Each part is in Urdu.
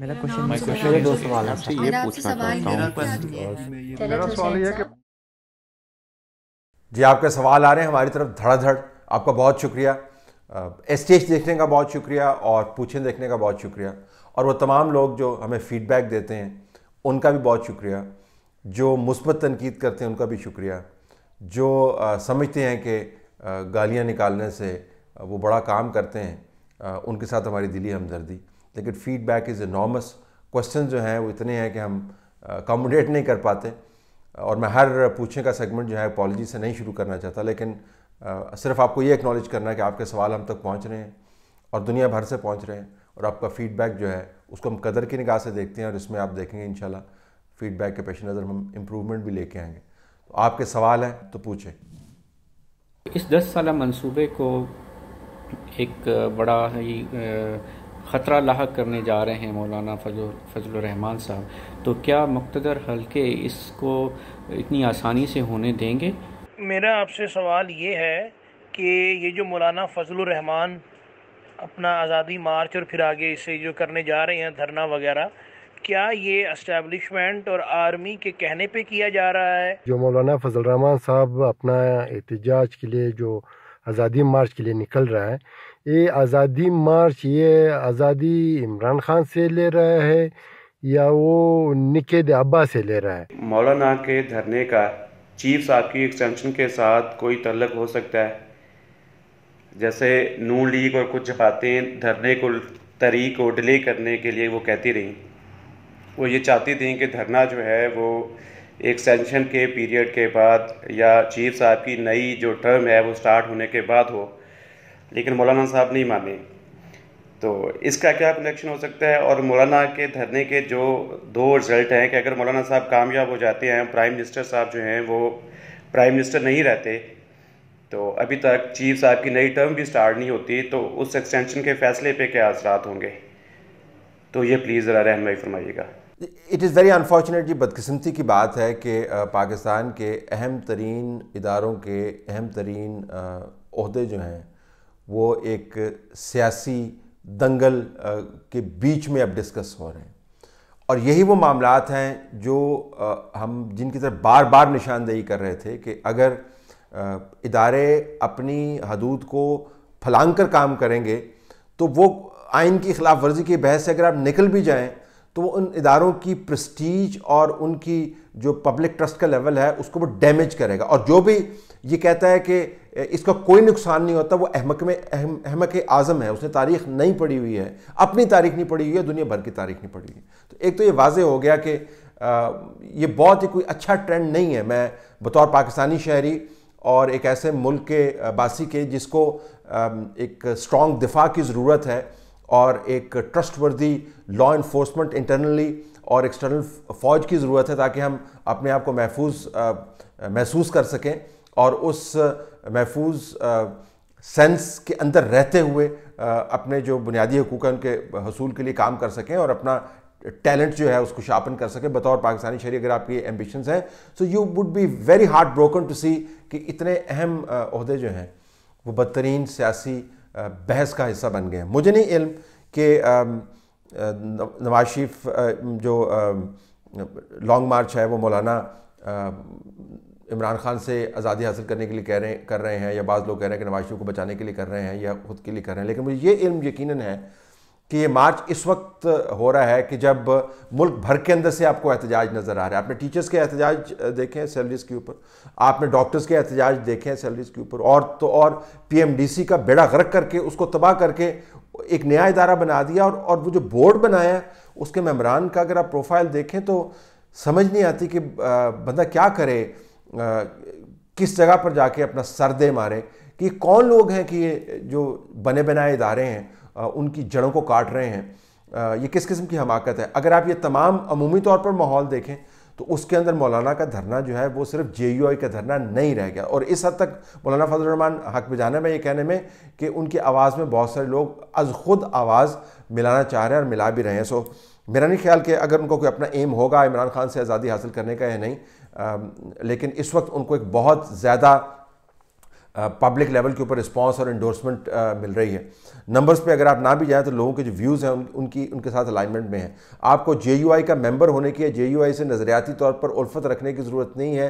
میرا سوال ہے یہ میرا سوال یہ ہے کہ جی آپ کا سوال آ رہے ہیں ہماری طرف دھڑا دھڑ آپ کا بہت شکریہ اسٹیج دیکھنے کا بہت شکریہ اور پوچھیں دیکھنے کا بہت شکریہ اور وہ تمام لوگ جو ہمیں فیڈ بیک دیتے ہیں ان کا بھی بہت شکریہ جو مثبت تنقید کرتے ہیں ان کا بھی شکریہ جو سمجھتے ہیں کہ گالیاں نکالنے سے وہ بڑا کام کرتے ہیں ان کے ساتھ ہماری دلی ہمدردی لیکن feedback is a enormous question جو ہیں وہ اتنے ہیں کہ ہم اکاموڈیٹ نہیں کر پاتے اور میں ہر پوچھنے کا سیگمنٹ جو ہے پالوجی سے نہیں شروع کرنا چاہتا لیکن صرف آپ کو یہ اکنالج کرنا ہے کہ آپ کے سوال ہم تک پہنچ رہے ہیں اور دنیا بھر سے پہنچ رہے ہیں اور آپ کا فیڈ بیک جو ہے اس کو ہم قدر کی نگاہ سے دیکھتے ہیں اور اس میں آپ دیکھیں گے انشاءاللہ فیڈ بیک کے پیش نظر ہم امپروومنٹ بھی لے کے آئیں گے تو آپ کے سوال ہیں تو پوچھیں اس دس سالہ منصوبے کو ایک uh, بڑا ہی uh, خطرہ لاحق کرنے جا رہے ہیں مولانا فضل الرحمان صاحب تو کیا مقتدر حلقے اس کو اتنی آسانی سے ہونے دیں گے میرا آپ سے سوال یہ ہے کہ یہ جو مولانا فضل الرحمان اپنا آزادی مارچ اور پھر آگے اسے جو کرنے جا رہے ہیں دھرنا وغیرہ کیا یہ اسٹیبلشمنٹ اور آرمی کے کہنے پہ کیا جا رہا ہے جو مولانا فضل الرحمان صاحب اپنا احتجاج کے لیے جو آزادی مارچ کے لیے نکل رہا ہے یہ آزادی مارچ یہ آزادی عمران خان سے لے رہا ہے یا وہ نکید ابا سے لے رہا ہے مولانا کے دھرنے کا چیف صاحب کی ایکسٹینشن کے ساتھ کوئی تعلق ہو سکتا ہے جیسے لیگ اور کچھ جماعتیں دھرنے کو طریق کو ڈیلے کرنے کے لیے وہ کہتی رہیں وہ یہ چاہتی تھیں کہ دھرنا جو ہے وہ ایکسٹینشن کے پیریڈ کے بعد یا چیف صاحب کی نئی جو ٹرم ہے وہ سٹارٹ ہونے کے بعد ہو لیکن مولانا صاحب نہیں مانے تو اس کا کیا کنیکشن ہو سکتا ہے اور مولانا کے دھرنے کے جو دو رزلٹ ہیں کہ اگر مولانا صاحب کامیاب ہو جاتے ہیں پرائم منسٹر صاحب جو ہیں وہ پرائم منسٹر نہیں رہتے تو ابھی تک چیف صاحب کی نئی ٹرم بھی سٹارٹ نہیں ہوتی تو اس ایکسٹینشن کے فیصلے پہ کیا اثرات ہوں گے تو یہ پلیز ذرا رہنمائی فرمائیے گا اٹ از ویری انفارچونیٹ یہ بدقسمتی کی بات ہے کہ پاکستان کے اہم ترین اداروں کے اہم ترین عہدے جو ہیں وہ ایک سیاسی دنگل کے بیچ میں اب ڈسکس ہو رہے ہیں اور یہی وہ معاملات ہیں جو ہم جن کی طرف بار بار نشاندہی کر رہے تھے کہ اگر ادارے اپنی حدود کو پھلانگ کر کام کریں گے تو وہ آئین کی خلاف ورزی کی بحث سے اگر آپ نکل بھی جائیں تو وہ ان اداروں کی پرسٹیج اور ان کی جو پبلک ٹرسٹ کا لیول ہے اس کو وہ ڈیمیج کرے گا اور جو بھی یہ کہتا ہے کہ اس کا کوئی نقصان نہیں ہوتا وہ احمق میں احمق اعظم ہے اس نے تاریخ نہیں پڑھی ہوئی ہے اپنی تاریخ نہیں پڑی ہوئی ہے دنیا بھر کی تاریخ نہیں پڑی ہوئی ہے تو ایک تو یہ واضح ہو گیا کہ یہ بہت ہی کوئی اچھا ٹرینڈ نہیں ہے میں بطور پاکستانی شہری اور ایک ایسے ملک کے باسی کے جس کو ایک اسٹرانگ دفاع کی ضرورت ہے اور ایک trustworthy law enforcement internally اور ایکسٹرنل فوج کی ضرورت ہے تاکہ ہم اپنے آپ کو محفوظ محسوس کر سکیں اور اس محفوظ سینس کے اندر رہتے ہوئے اپنے جو بنیادی حقوق ہیں ان کے حصول کے لیے کام کر سکیں اور اپنا ٹیلنٹ جو ہے اس کو شاپن کر سکیں بطور پاکستانی شہری اگر آپ کی ایمبیشنز ہیں so you would be very heartbroken to see کہ اتنے اہم عہدے جو ہیں وہ بدترین سیاسی بحث کا حصہ بن گئے ہیں مجھے نہیں علم کہ نواز شریف جو لانگ مارچ ہے وہ مولانا عمران خان سے آزادی حاصل کرنے کے لیے کہہ رہے کر رہے ہیں یا بعض لوگ کہہ رہے ہیں کہ نواز شریف کو بچانے کے لیے کر رہے ہیں یا خود کے لیے کر رہے ہیں لیکن مجھے یہ علم یقیناً ہے کہ یہ مارچ اس وقت ہو رہا ہے کہ جب ملک بھر کے اندر سے آپ کو احتجاج نظر آ رہا ہے آپ نے ٹیچرز کے احتجاج دیکھے ہیں سیلریز کے اوپر آپ نے ڈاکٹرز کے احتجاج دیکھے ہیں سیلریز کے اوپر اور تو اور پی ایم ڈی سی کا بیڑا غرق کر کے اس کو تباہ کر کے ایک نیا ادارہ بنا دیا اور وہ جو بورڈ بنایا ہے اس کے ممبران کا اگر آپ پروفائل دیکھیں تو سمجھ نہیں آتی کہ بندہ کیا کرے کس جگہ پر جا کے اپنا سردے مارے کہ کون لوگ ہیں کہ یہ جو بنے بنائے ادارے ہیں ان کی جڑوں کو کاٹ رہے ہیں یہ کس قسم کی حماقت ہے اگر آپ یہ تمام عمومی طور پر ماحول دیکھیں تو اس کے اندر مولانا کا دھرنا جو ہے وہ صرف جے یو آئی کا دھرنا نہیں رہ گیا اور اس حد تک مولانا فضل الرحمان حق بجانے میں یہ کہنے میں کہ ان کی آواز میں بہت سارے لوگ از خود آواز ملانا چاہ رہے ہیں اور ملا بھی رہے ہیں سو میرا نہیں خیال کہ اگر ان کو کوئی اپنا ایم ہوگا عمران خان سے آزادی حاصل کرنے کا یا نہیں لیکن اس وقت ان کو ایک بہت زیادہ پبلک لیول کے اوپر رسپانس اور انڈورسمنٹ مل رہی ہے نمبرز پہ اگر آپ نہ بھی جائیں تو لوگوں کے جو ویوز ہیں ان کی ان کے ساتھ الائنمنٹ میں ہیں آپ کو جے یو آئی کا ممبر ہونے کی جے یو آئی سے نظریاتی طور پر الفت رکھنے کی ضرورت نہیں ہے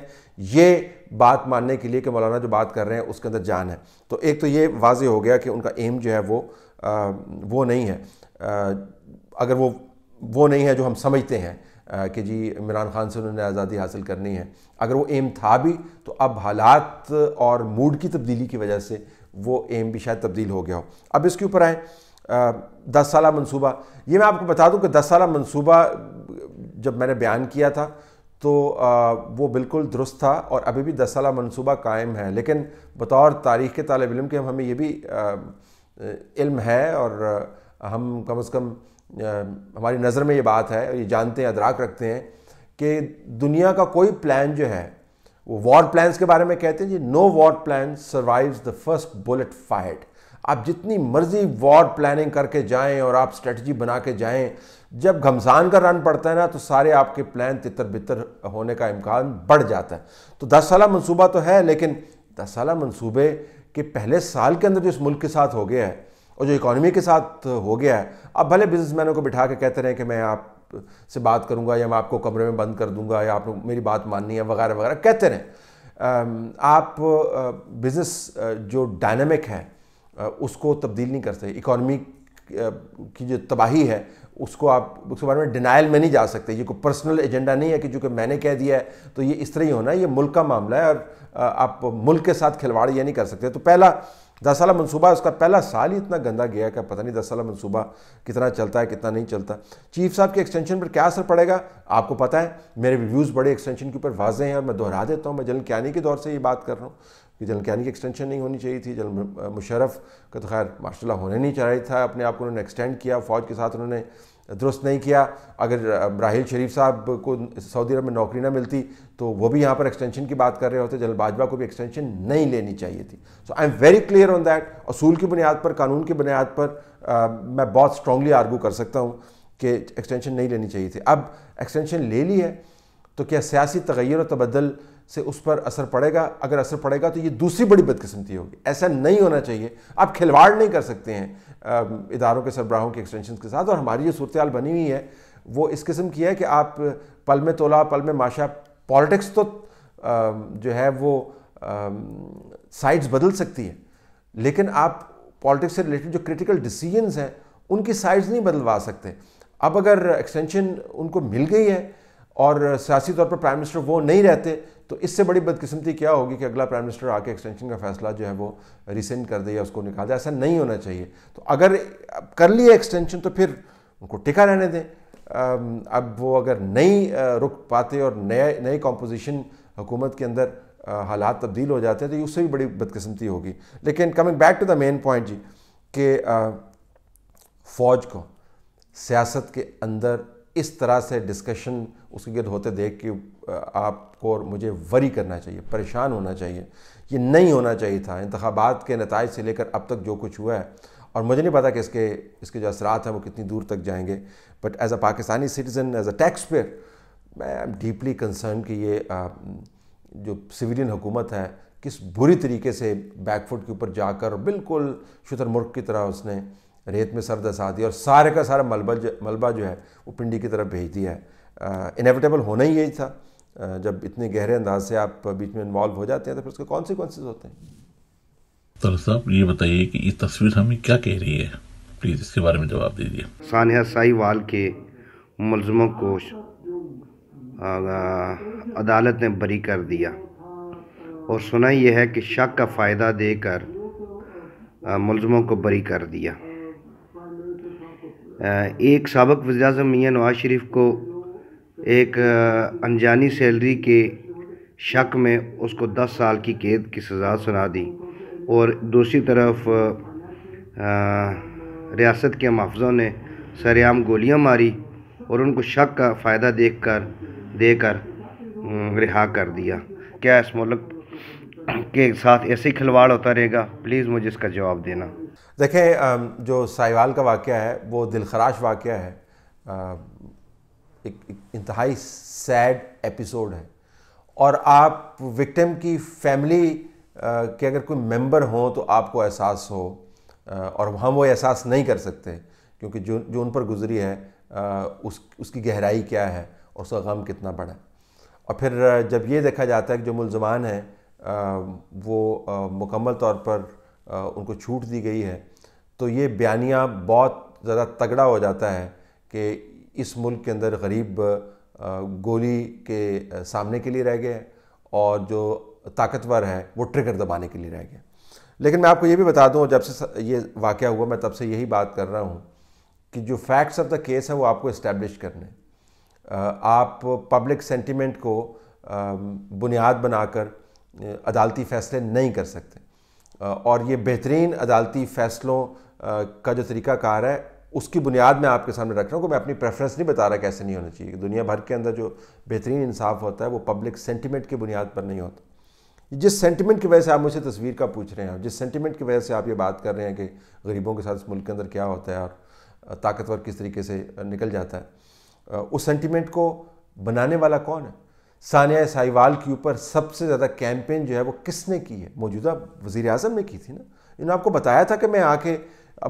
یہ بات ماننے کے لیے کہ مولانا جو بات کر رہے ہیں اس کے اندر جان ہے تو ایک تو یہ واضح ہو گیا کہ ان کا ایم جو ہے وہ وہ نہیں ہے اگر وہ وہ نہیں ہے جو ہم سمجھتے ہیں کہ جی عمران خان سے انہوں نے آزادی حاصل کرنی ہے اگر وہ ایم تھا بھی تو اب حالات اور موڈ کی تبدیلی کی وجہ سے وہ ایم بھی شاید تبدیل ہو گیا ہو اب اس کے اوپر آئیں دس سالہ منصوبہ یہ میں آپ کو بتا دوں کہ دس سالہ منصوبہ جب میں نے بیان کیا تھا تو وہ بالکل درست تھا اور ابھی بھی دس سالہ منصوبہ قائم ہے لیکن بطور تاریخ کے طالب علم کے ہم ہمیں یہ بھی علم ہے اور ہم کم از کم ہماری نظر میں یہ بات ہے یہ جانتے ہیں ادراک رکھتے ہیں کہ دنیا کا کوئی پلان جو ہے وہ وار پلانس کے بارے میں کہتے ہیں جی no war plan survives the first bullet fight آپ جتنی مرضی وار پلاننگ کر کے جائیں اور آپ اسٹریٹجی بنا کے جائیں جب گھمسان کا رن پڑتا ہے نا تو سارے آپ کے پلان تتر بتر ہونے کا امکان بڑھ جاتا ہے تو دس سالہ منصوبہ تو ہے لیکن دس سالہ منصوبے کے پہلے سال کے اندر جو اس ملک کے ساتھ ہو گیا ہے اور جو اکانومی کے ساتھ ہو گیا ہے اب بھلے بزنس مینوں کو بٹھا کے کہتے رہے کہ میں آپ سے بات کروں گا یا میں آپ کو کمرے میں بند کر دوں گا یا آپ نے میری بات ماننی ہے وغیرہ وغیرہ کہتے رہیں آپ بزنس جو ڈائنمک ہے اس کو تبدیل نہیں کرتے اکانومی کی جو تباہی ہے اس کو آپ اس کے بارے میں ڈینائل میں نہیں جا سکتے یہ کوئی پرسنل ایجنڈا نہیں ہے کہ چونکہ میں نے کہہ دیا ہے تو یہ اس طرح ہی ہونا ہے یہ ملک کا معاملہ ہے اور آپ ملک کے ساتھ کھلواڑ یہ نہیں کر سکتے تو پہلا دس سالہ منصوبہ اس کا پہلا سال ہی اتنا گندہ گیا ہے کہ پتہ نہیں دس سالہ منصوبہ کتنا چلتا ہے کتنا نہیں چلتا چیف صاحب کے ایکسٹینشن پر کیا اثر پڑے گا آپ کو پتہ ہے میرے ریویوز بڑے ایکسٹینشن کے اوپر واضح ہیں اور میں دہرا دیتا ہوں میں کیانی کے دور سے یہ بات کر رہا ہوں کہ جنرل کیانی کی ایکسٹینشن نہیں ہونی چاہیے تھی جنرل مشرف کا تو خیر ماشاء اللہ ہونے نہیں چاہ رہا تھا اپنے آپ کو انہوں نے ایکسٹینڈ کیا فوج کے ساتھ انہوں نے درست نہیں کیا اگر راہیل شریف صاحب کو سعودی عرب میں نوکری نہ ملتی تو وہ بھی یہاں پر ایکسٹینشن کی بات کر رہے ہوتے جنرل باجوہ کو بھی ایکسٹینشن نہیں لینی چاہیے تھی so I am very clear on that اصول کی بنیاد پر قانون کی بنیاد پر میں بہت اسٹرانگلی آرگو کر سکتا ہوں کہ ایکسٹینشن نہیں لینی چاہیے تھی اب ایکسٹینشن لے لی ہے تو کیا سیاسی تغیر و تبدل سے اس پر اثر پڑے گا اگر اثر پڑے گا تو یہ دوسری بڑی بدقسمتی ہوگی ایسا نہیں ہونا چاہیے آپ کھلواڑ نہیں کر سکتے ہیں اداروں کے سربراہوں کے ایکسٹینشن کے ساتھ اور ہماری جو صورتحال بنی ہوئی ہے وہ اس قسم کی ہے کہ آپ پل میں تولا پل میں ماشا پالیٹکس تو جو ہے وہ سائڈز بدل سکتی ہے لیکن آپ پالیٹکس سے ریلیٹڈ جو کرٹیکل ڈیسیجنز ہیں ان کی سائڈز نہیں بدلوا سکتے اب اگر ایکسٹینشن ان کو مل گئی ہے اور سیاسی طور پر پرائم منسٹر وہ نہیں رہتے تو اس سے بڑی بدقسمتی کیا ہوگی کہ اگلا پرائم منسٹر آ کے ایکسٹینشن کا فیصلہ جو ہے وہ ریسینڈ کر دے یا اس کو نکال دے ایسا نہیں ہونا چاہیے تو اگر کر لیے ایکسٹینشن تو پھر ان کو ٹکا رہنے دیں اب وہ اگر نئی رک پاتے اور نئے نئے کمپوزیشن حکومت کے اندر حالات تبدیل ہو جاتے ہیں تو یہ اس سے بھی بڑی بدقسمتی ہوگی لیکن coming back to the main point جی کہ فوج کو سیاست کے اندر اس طرح سے ڈسکشن اس کے گرد ہوتے دیکھ کے آپ کو اور مجھے وری کرنا چاہیے پریشان ہونا چاہیے یہ نہیں ہونا چاہیے تھا انتخابات کے نتائج سے لے کر اب تک جو کچھ ہوا ہے اور مجھے نہیں پتا کہ اس کے اس کے جو اثرات ہیں وہ کتنی دور تک جائیں گے but as a Pakistani citizen as a taxpayer میں ایم ڈیپلی کنسرن کہ یہ جو سویلین حکومت ہے کس بری طریقے سے بیک فٹ کے اوپر جا کر بالکل شتر مرک کی طرح اس نے ریت میں سرد دسا دیا ہے اور سارے کا سارا ملبہ جو ملبہ جو ہے وہ پنڈی کی طرف بھیج دیا ہے انیویٹیبل ہونا ہی یہی تھا جب اتنے گہرے انداز سے آپ بیچ میں انوالو ہو جاتے ہیں تو پھر اس کے کون ہوتے ہیں صاحب یہ بتائیے کہ یہ تصویر ہمیں کیا کہہ رہی ہے پلیز اس کے بارے میں جواب دے دیجیے سانحہ سائی وال کے ملزموں کو عدالت نے بری کر دیا اور سنا یہ ہے کہ شک کا فائدہ دے کر ملزموں کو بری کر دیا ایک سابق وزیر اعظم میاں نواز شریف کو ایک انجانی سیلری کے شک میں اس کو دس سال کی قید کی سزا سنا دی اور دوسری طرف ریاست کے محافظوں نے سریام گولیاں ماری اور ان کو شک کا فائدہ دیکھ کر دے کر رہا کر دیا کیا اس ملک کے ساتھ ایسے ہی کھلواڑ ہوتا رہے گا پلیز مجھے اس کا جواب دینا دیکھیں جو سائیوال کا واقعہ ہے وہ دلخراش واقعہ ہے ایک انتہائی سیڈ ایپیسوڈ ہے اور آپ وکٹم کی فیملی کے اگر کوئی ممبر ہوں تو آپ کو احساس ہو اور ہم وہ احساس نہیں کر سکتے کیونکہ جو جو ان پر گزری ہے اس کی گہرائی کیا ہے اور اس کا غم کتنا بڑا ہے اور پھر جب یہ دیکھا جاتا ہے کہ جو ملزمان ہیں وہ مکمل طور پر ان کو چھوٹ دی گئی ہے تو یہ بیانیاں بہت زیادہ تگڑا ہو جاتا ہے کہ اس ملک کے اندر غریب گولی کے سامنے کے لیے رہ گئے اور جو طاقتور ہے وہ ٹرگر دبانے کے لیے رہ گئے لیکن میں آپ کو یہ بھی بتا دوں جب سے یہ واقعہ ہوا میں تب سے یہی بات کر رہا ہوں کہ جو فیکٹس آف دا کیس ہے وہ آپ کو اسٹیبلش کرنے آپ پبلک سینٹیمنٹ کو بنیاد بنا کر عدالتی فیصلے نہیں کر سکتے اور یہ بہترین عدالتی فیصلوں کا جو طریقہ کار ہے اس کی بنیاد میں آپ کے سامنے رکھ رہا ہوں کہ میں اپنی پریفرنس نہیں بتا رہا کیسے نہیں ہونا چاہیے کہ دنیا بھر کے اندر جو بہترین انصاف ہوتا ہے وہ پبلک سینٹیمنٹ کی بنیاد پر نہیں ہوتا جس سینٹیمنٹ کی وجہ سے آپ مجھ سے تصویر کا پوچھ رہے ہیں جس سینٹیمنٹ کی وجہ سے آپ یہ بات کر رہے ہیں کہ غریبوں کے ساتھ اس ملک کے اندر کیا ہوتا ہے اور طاقتور کس طریقے سے نکل جاتا ہے اس سینٹیمنٹ کو بنانے والا کون ہے ثانیہ سائیوال کے اوپر سب سے زیادہ کیمپین جو ہے وہ کس نے کی ہے موجودہ وزیر اعظم نے کی تھی نا انہوں نے آپ کو بتایا تھا کہ میں آ کے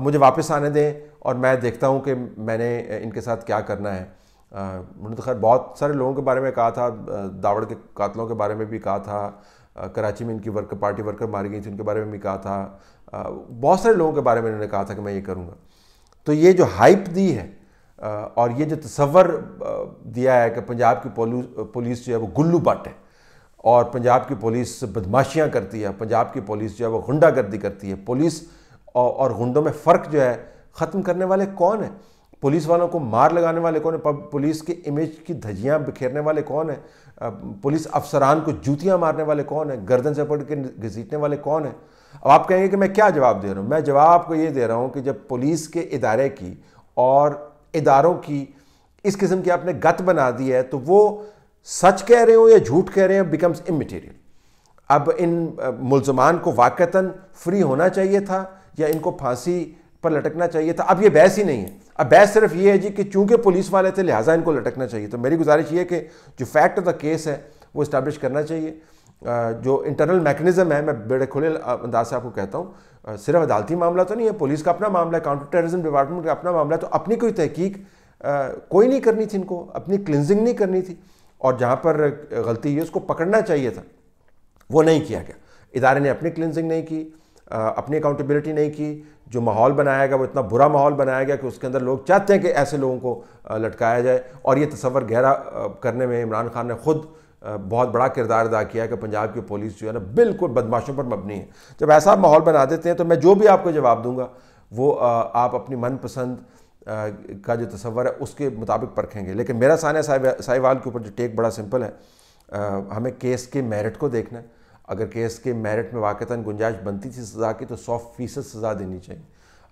مجھے واپس آنے دیں اور میں دیکھتا ہوں کہ میں نے ان کے ساتھ کیا کرنا ہے انہوں نے خیر بہت سارے لوگوں کے بارے میں کہا تھا داوڑ کے قاتلوں کے بارے میں بھی کہا تھا کراچی میں ان کی ورکر پارٹی ورکر ماری گئی تھی ان کے بارے میں بھی کہا تھا بہت سارے لوگوں کے بارے میں انہوں نے کہا تھا کہ میں یہ کروں گا تو یہ جو ہائپ دی ہے اور یہ جو تصور دیا ہے کہ پنجاب کی پولیس جو ہے وہ گلو بٹ ہے اور پنجاب کی پولیس بدماشیاں کرتی ہے پنجاب کی پولیس جو ہے وہ گنڈہ گردی کرتی ہے پولیس اور غنڈوں میں فرق جو ہے ختم کرنے والے کون ہیں پولیس والوں کو مار لگانے والے کون ہیں پولیس کے امیج کی دھجیاں بکھیرنے والے کون ہیں پولیس افسران کو جوتیاں مارنے والے کون ہیں گردن سے پڑھ کے گھسیٹنے والے کون ہیں اب آپ کہیں گے کہ میں کیا جواب دے رہا ہوں میں جواب کو یہ دے رہا ہوں کہ جب پولیس کے ادارے کی اور اداروں کی اس قسم کی آپ نے گت بنا دی ہے تو وہ سچ کہہ رہے ہوں یا جھوٹ کہہ رہے ہیں بیکمز ام میٹیریل اب ان ملزمان کو واقعتاً فری ہونا چاہیے تھا یا ان کو پھانسی پر لٹکنا چاہیے تھا اب یہ بحث ہی نہیں ہے اب بحث صرف یہ ہے جی کہ چونکہ پولیس والے تھے لہٰذا ان کو لٹکنا چاہیے تو میری گزارش یہ ہے کہ جو فیکٹ آف دا کیس ہے وہ اسٹیبلش کرنا چاہیے جو انٹرنل میکنزم ہے میں بیڑے کھلے انداز سے آپ کو کہتا ہوں صرف عدالتی معاملہ تو نہیں ہے پولیس کا اپنا معاملہ ہے کاؤنٹر ٹیررزم ڈپارٹمنٹ کا اپنا معاملہ ہے تو اپنی کوئی تحقیق کوئی نہیں کرنی تھی ان کو اپنی کلنزنگ نہیں کرنی تھی اور جہاں پر غلطی اس کو پکڑنا چاہیے تھا وہ نہیں کیا گیا ادارے نے اپنی کلنزنگ نہیں کی اپنی اکاؤنٹیبلٹی نہیں کی جو ماحول بنایا گیا وہ اتنا برا ماحول بنایا گیا کہ اس کے اندر لوگ چاہتے ہیں کہ ایسے لوگوں کو لٹکایا جائے اور یہ تصور گہرا کرنے میں عمران خان نے خود بہت بڑا کردار ادا کیا کہ پنجاب کی پولیس جو ہے نا بالکل بدماشوں پر مبنی ہے جب ایسا ماحول بنا دیتے ہیں تو میں جو بھی آپ کو جواب دوں گا وہ آپ اپنی من پسند کا جو تصور ہے اس کے مطابق پرکھیں گے لیکن میرا سانیہ وال کے اوپر جو ٹیک بڑا سمپل ہے ہمیں کیس کے میرٹ کو دیکھنا ہے اگر کیس کے میرٹ میں واقع گنجائش بنتی تھی سزا کی تو سو فیصد سزا دینی چاہیے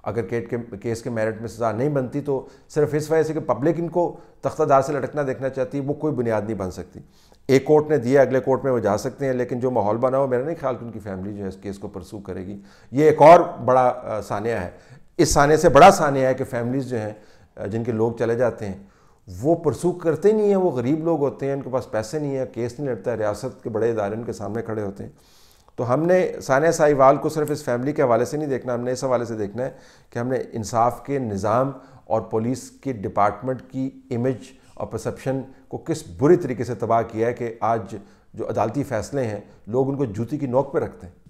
اگر کیٹ کے کیس کے میرٹ میں سزا نہیں بنتی تو صرف اس وجہ سے کہ پبلک ان کو تختہ دار سے لٹکنا دیکھنا چاہتی ہے وہ کوئی بنیاد نہیں بن سکتی ایک کورٹ نے دیا اگلے کورٹ میں وہ جا سکتے ہیں لیکن جو ماحول بنا ہو میرا نہیں خیال کہ ان کی فیملی جو ہے اس کیس کو پرسو کرے گی یہ ایک اور بڑا سانحہ ہے اس سانحے سے بڑا سانیہ ہے کہ فیملیز جو ہیں جن کے لوگ چلے جاتے ہیں وہ پرسو کرتے نہیں ہیں وہ غریب لوگ ہوتے ہیں ان کے پاس پیسے نہیں ہیں کیس نہیں لڑتا ہے ریاست کے بڑے ادارے ان کے سامنے کھڑے ہوتے ہیں تو ہم نے ثانیہ وال کو صرف اس فیملی کے حوالے سے نہیں دیکھنا ہم نے اس حوالے سے دیکھنا ہے کہ ہم نے انصاف کے نظام اور پولیس کے ڈپارٹمنٹ کی امیج اور پرسپشن کو کس بری طریقے سے تباہ کیا ہے کہ آج جو عدالتی فیصلے ہیں لوگ ان کو جوتی کی نوک پہ رکھتے ہیں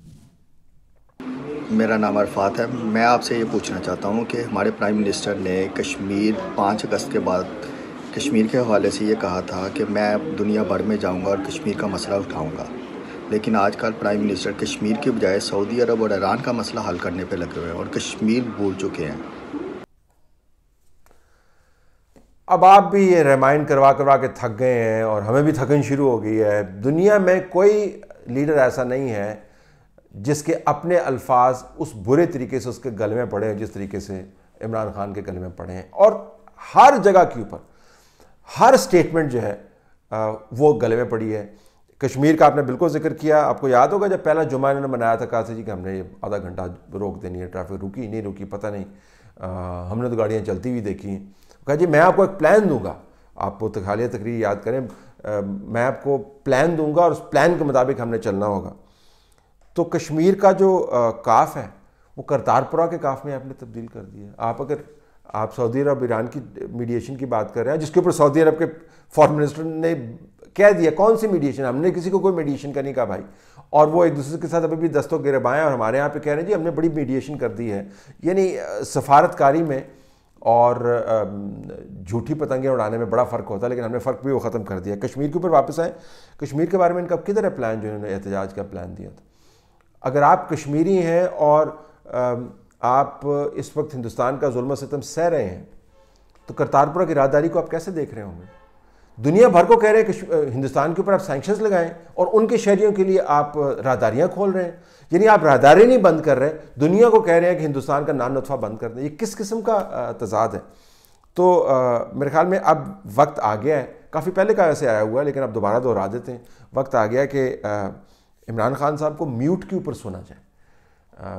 میرا نام عرفات ہے میں آپ سے یہ پوچھنا چاہتا ہوں کہ ہمارے پرائم منسٹر نے کشمیر پانچ اگست کے بعد کشمیر کے حوالے سے یہ کہا تھا کہ میں دنیا بھر میں جاؤں گا اور کشمیر کا مسئلہ اٹھاؤں گا لیکن آج کل پرائم منسٹر کشمیر کے بجائے سعودی عرب اور ایران کا مسئلہ حل کرنے پہ لگے ہوئے ہیں اور کشمیر بھول چکے ہیں اب آپ بھی یہ ریمائنڈ کروا کروا کے تھک گئے ہیں اور ہمیں بھی تھکن شروع ہو گئی ہے دنیا میں کوئی لیڈر ایسا نہیں ہے جس کے اپنے الفاظ اس برے طریقے سے اس کے میں پڑے ہیں جس طریقے سے عمران خان کے گل میں پڑے ہیں اور ہر جگہ کے اوپر ہر سٹیٹمنٹ جو ہے وہ گلے پڑی ہے کشمیر کا آپ نے بالکل ذکر کیا آپ کو یاد ہوگا جب پہلا جمعہ انہوں نے منایا تھا کہا تھا جی کہ ہم نے آدھا گھنٹہ روک دینی ہے ٹریفک رکی نہیں رکی پتہ نہیں ہم نے تو گاڑیاں چلتی ہوئی ہیں کہا جی میں آپ کو ایک پلان دوں گا آپ کو تخالیہ تقریر یاد کریں میں آپ کو پلان دوں گا اور اس پلان کے مطابق ہم نے چلنا ہوگا تو کشمیر کا جو کاف ہے وہ کرتارپورہ کے کاف میں آپ نے تبدیل کر دیا آپ اگر آپ سعودی عرب ایران کی میڈیشن کی بات کر رہے ہیں جس کے اوپر سعودی عرب کے فارن منسٹر نے کہہ دیا کون سی میڈیشن ہم نے کسی کو کوئی میڈیشن کا نہیں کہا بھائی اور وہ ایک دوسرے کے ساتھ ابھی بھی دستوں گرے بائیں اور ہمارے یہاں پہ کہہ رہے ہیں جی ہم نے بڑی میڈیشن کر دی ہے یعنی سفارت کاری میں اور جھوٹی پتنگیں اڑانے میں بڑا فرق ہوتا ہے لیکن ہم نے فرق بھی وہ ختم کر دیا کشمیر کے اوپر واپس آئیں کشمیر کے بارے میں ان کا کدھر ہے پلان جو انہوں نے احتجاج کا پلان دیا تھا اگر آپ کشمیری ہیں اور آپ اس وقت ہندوستان کا ظلم و ستم سہ رہے ہیں تو کرتارپورہ کی راہداری کو آپ کیسے دیکھ رہے ہوں گے دنیا بھر کو کہہ رہے ہیں کہ ہندوستان کے اوپر آپ سینکشنز لگائیں اور ان کے شہریوں کے لیے آپ راہداریاں کھول رہے ہیں یعنی آپ راہداری نہیں بند کر رہے ہیں دنیا کو کہہ رہے ہیں کہ ہندوستان کا نان نطفہ بند کر دیں یہ کس قسم کا تضاد ہے تو میرے خیال میں اب وقت آ گیا ہے کافی پہلے کا ایسے آیا ہوا ہے لیکن اب دوبارہ دوہرا دیتے ہیں وقت آ گیا کہ عمران خان صاحب کو میوٹ کے اوپر سنا جائے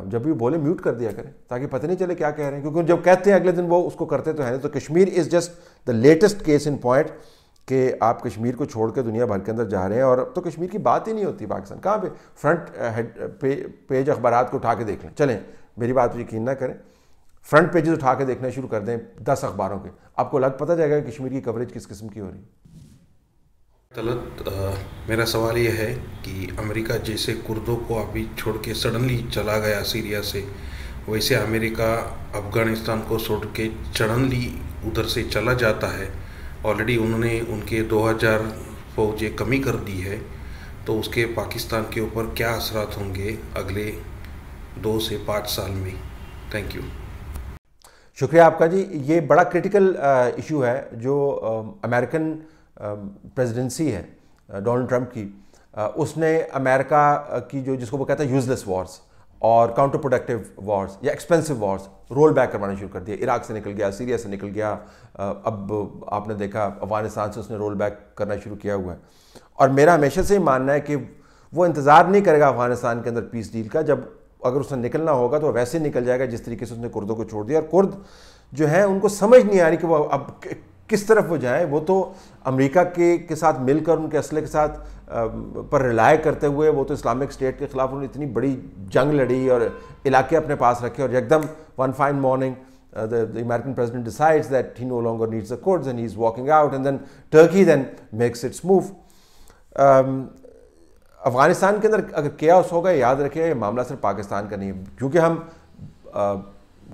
جب بھی بولے میوٹ کر دیا کریں تاکہ پتہ نہیں چلے کیا کہہ رہے ہیں کیونکہ جب کہتے ہیں اگلے دن وہ اس کو کرتے تو ہیں تو Kashmir is just the latest case in point کہ آپ کشمیر کو چھوڑ کے دنیا بھر کے اندر جا رہے ہیں اور اب تو کشمیر کی بات ہی نہیں ہوتی پاکستان کہاں پہ فرنٹ پیج اخبارات کو اٹھا کے دیکھ لیں چلیں میری بات پہ یقین نہ کریں فرنٹ پیجز اٹھا کے دیکھنا شروع کر دیں دس اخباروں کے آپ کو الگ پتہ جائے گا کہ کشمیر کی کوریج کس قسم کی ہو رہی طلعت میرا سوال یہ ہے کہ امریکہ جیسے کردوں کو ابھی چھوڑ کے سڈنلی چلا گیا سیریا سے ویسے امریکہ افغانستان کو چھوڑ کے سڈنلی ادھر سے چلا جاتا ہے آلریڈی انہوں نے ان کے دو ہزار فوجیں کمی کر دی ہے تو اس کے پاکستان کے اوپر کیا اثرات ہوں گے اگلے دو سے پانچ سال میں تھینک یو شکریہ آپ کا جی یہ بڑا کرٹیکل ایشو ہے جو امریکن پریزیڈنسی ہے ڈونلڈ ٹرمپ کی اس نے امریکہ کی جو جس کو وہ کہتا ہے یوزلیس وارس اور کاؤنٹر پروڈکٹیو وارس یا ایکسپینسو وارس رول بیک کروانا شروع کر دیا عراق سے نکل گیا سیریا سے نکل گیا اب آپ نے دیکھا افغانستان سے اس نے رول بیک کرنا شروع کیا ہوا ہے اور میرا ہمیشہ سے ہی ماننا ہے کہ وہ انتظار نہیں کرے گا افغانستان کے اندر پیس ڈیل کا جب اگر اس نے نکلنا ہوگا تو ویسے نکل جائے گا جس طریقے سے اس نے کردوں کو چھوڑ دیا اور کرد جو ہیں ان کو سمجھ نہیں آ رہی کہ وہ اب کس طرف وہ جائیں وہ تو امریکہ کے کے ساتھ مل کر ان کے اسلحے کے ساتھ پر رلائے کرتے ہوئے وہ تو اسلامک اسٹیٹ کے خلاف انہوں نے اتنی بڑی جنگ لڑی اور علاقے اپنے پاس رکھے اور ایک دم one fine morning president decide that he no long he Turkey then makes its move Afghanistan کے اندر اگر کیا ہوگا یاد رکھے یہ معاملہ صرف پاکستان کا نہیں ہے کیونکہ ہم uh،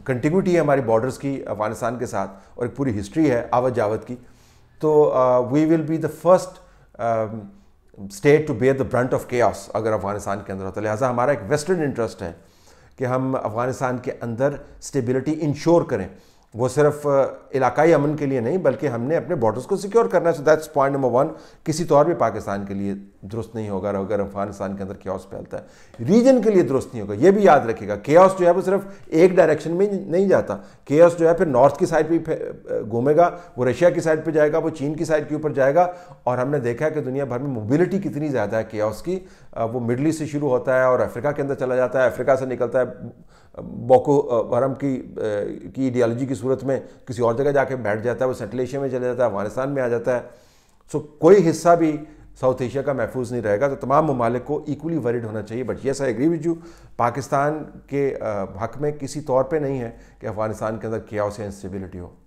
کنٹینیوٹی ہے ہماری بارڈرز کی افغانستان کے ساتھ اور ایک پوری ہسٹری ہے آوت جاوت کی تو we will be the first state to bear the brunt of کے اگر افغانستان کے اندر ہوتا ہے لہٰذا ہمارا ایک ویسٹرن انٹرسٹ ہے کہ ہم افغانستان کے اندر اسٹیبلٹی انشور کریں وہ صرف علاقائی امن کے لیے نہیں بلکہ ہم نے اپنے بارڈرز کو سیکیور کرنا so that's point number one کسی طور بھی پاکستان کے لیے درست نہیں ہوگا اگر افغانستان کے اندر کیوس پھیلتا ہے ریجن کے لیے درست نہیں ہوگا یہ بھی یاد رکھے گا کیوس جو ہے وہ صرف ایک ڈائریکشن میں نہیں جاتا کیوس جو ہے پھر نارتھ کی سائڈ پہ گھومے گا وہ رشیا کی سائڈ پہ جائے گا وہ چین کی سائڈ کے اوپر جائے گا اور ہم نے دیکھا کہ دنیا بھر میں موبلٹی کتنی زیادہ ہے کیوس کی وہ مڈلیس سے شروع ہوتا ہے اور افریقہ کے اندر چلا جاتا ہے افریقہ سے نکلتا ہے بوکو حرم کی کی ایڈیالوجی کی صورت میں کسی اور جگہ جا کے بیٹھ جاتا ہے وہ سینٹرل ایشیا میں چلے جاتا ہے افغانستان میں آ جاتا ہے سو کوئی حصہ بھی ساؤتھ ایشیا کا محفوظ نہیں رہے گا تو تمام ممالک کو ایکولی وریڈ ہونا چاہیے but yes I agree with you Pakistan کے حق میں کسی طور پہ نہیں ہے کہ افغانستان کے اندر کیا ہو انسٹیبلٹی ہو